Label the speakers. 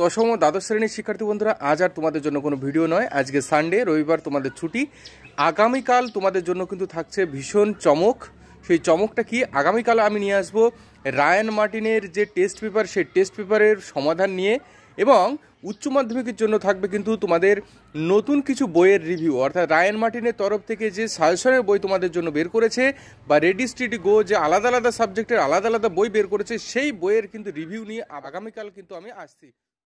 Speaker 1: দশম ও দ্বাদশ শ্রেণীর শিক্ষার্থী বন্ধুরা আজ আর তোমাদের জন্য কোনো ভিডিও নয় আজকে সানডে রবিবার তোমাদের ছুটি আগামীকাল তোমাদের জন্য কিন্তু থাকছে ভীষণ চমক সেই চমকটা কি আগামীকাল আমি নিয়ে আসব রায়ান মার্টিনের যে টেস্ট পেপার সেই টেস্ট পেপারের সমাধান নিয়ে এবং উচ্চ মাধ্যমিকের জন্য থাকবে কিন্তু তোমাদের নতুন কিছু বইয়ের রিভিউ অর্থাৎ রায়ান মার্টিনের তরফ থেকে যে সাজেশনের বই তোমাদের জন্য বের করেছে বা রেডি স্ট্রিট গো যে আলাদা আলাদা সাবজেক্টের আলাদা আলাদা বই বের করেছে সেই বইয়ের কিন্তু রিভিউ নিয়ে আগামীকাল কিন্তু আমি আসছি